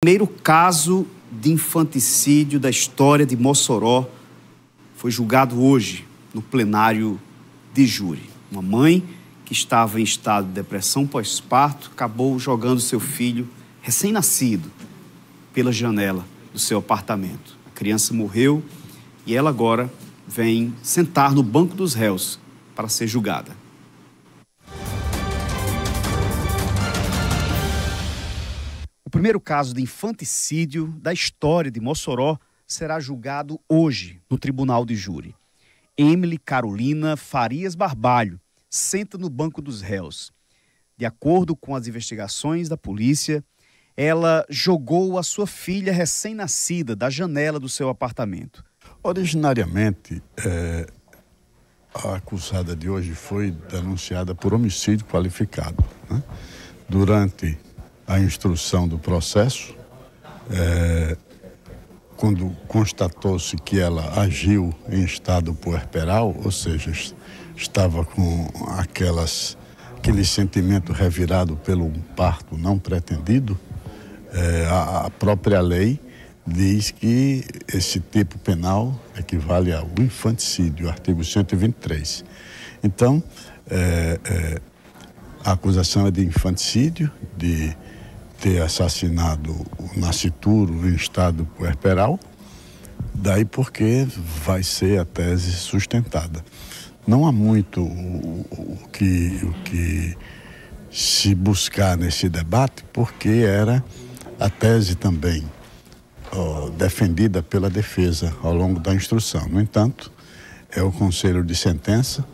primeiro caso de infanticídio da história de Mossoró foi julgado hoje no plenário de júri. Uma mãe que estava em estado de depressão pós-parto acabou jogando seu filho recém-nascido pela janela do seu apartamento. A criança morreu e ela agora vem sentar no banco dos réus para ser julgada. primeiro caso de infanticídio da história de Mossoró será julgado hoje no Tribunal de Júri. Emily Carolina Farias Barbalho senta no banco dos réus. De acordo com as investigações da polícia, ela jogou a sua filha recém-nascida da janela do seu apartamento. Originariamente, é, a acusada de hoje foi denunciada por homicídio qualificado. Né? Durante a instrução do processo. É, quando constatou-se que ela agiu em estado puerperal, ou seja, estava com aquelas, aquele sentimento revirado pelo parto não pretendido, é, a própria lei diz que esse tipo penal equivale ao infanticídio, artigo 123. Então, é, é, a acusação é de infanticídio, de ter assassinado o nascituro em estado puerperal, daí porque vai ser a tese sustentada. Não há muito o, o que, o que se buscar nesse debate, porque era a tese também ó, defendida pela defesa ao longo da instrução. No entanto, é o conselho de sentença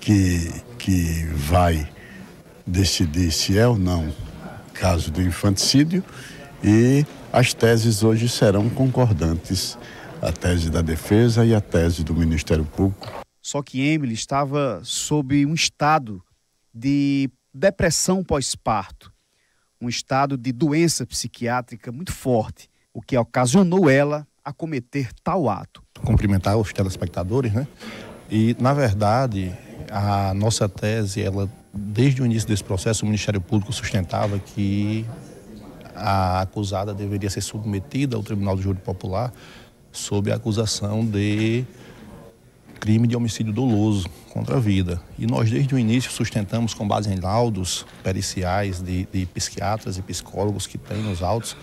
que, que vai decidir se é ou não caso do infanticídio e as teses hoje serão concordantes, a tese da defesa e a tese do Ministério Público. Só que Emily estava sob um estado de depressão pós-parto, um estado de doença psiquiátrica muito forte, o que ocasionou ela a cometer tal ato. Cumprimentar os telespectadores, né? E na verdade, a nossa tese ela desde o início desse processo, o Ministério Público sustentava que a acusada deveria ser submetida ao Tribunal do Júri Popular sob a acusação de crime de homicídio doloso contra a vida. E nós, desde o início, sustentamos, com base em laudos periciais de, de psiquiatras e psicólogos que tem nos autos,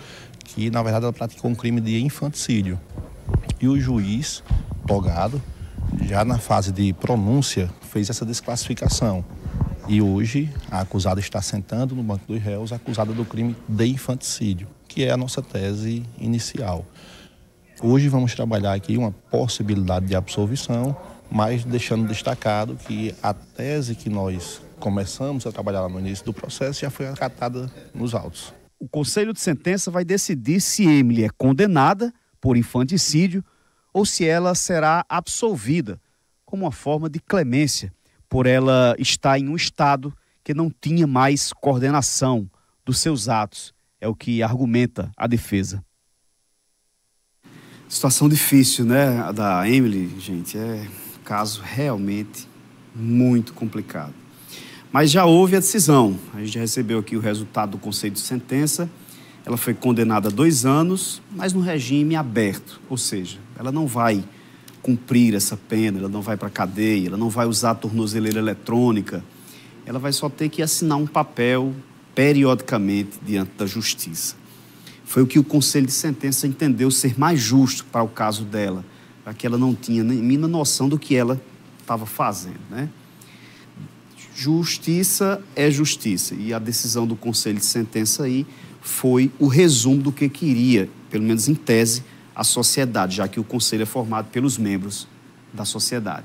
que, na verdade, ela praticou um crime de infanticídio. E o juiz, togado, já na fase de pronúncia, fez essa desclassificação. E hoje a acusada está sentando no banco dos réus, acusada do crime de infanticídio, que é a nossa tese inicial. Hoje vamos trabalhar aqui uma possibilidade de absolvição, mas deixando destacado que a tese que nós começamos a trabalhar lá no início do processo já foi acatada nos autos. O conselho de sentença vai decidir se Emily é condenada por infanticídio ou se ela será absolvida como uma forma de clemência por ela estar em um estado que não tinha mais coordenação dos seus atos. É o que argumenta a defesa. Situação difícil, né? A da Emily, gente, é um caso realmente muito complicado. Mas já houve a decisão. A gente recebeu aqui o resultado do conselho de sentença. Ela foi condenada a dois anos, mas no regime aberto, ou seja, ela não vai cumprir essa pena, ela não vai para a cadeia, ela não vai usar a tornozeleira eletrônica, ela vai só ter que assinar um papel periodicamente diante da justiça. Foi o que o Conselho de Sentença entendeu ser mais justo para o caso dela, para que ela não tinha nem mínima noção do que ela estava fazendo, né? Justiça é justiça. E a decisão do Conselho de Sentença aí foi o resumo do que queria, pelo menos em tese, a sociedade, já que o conselho é formado pelos membros da sociedade.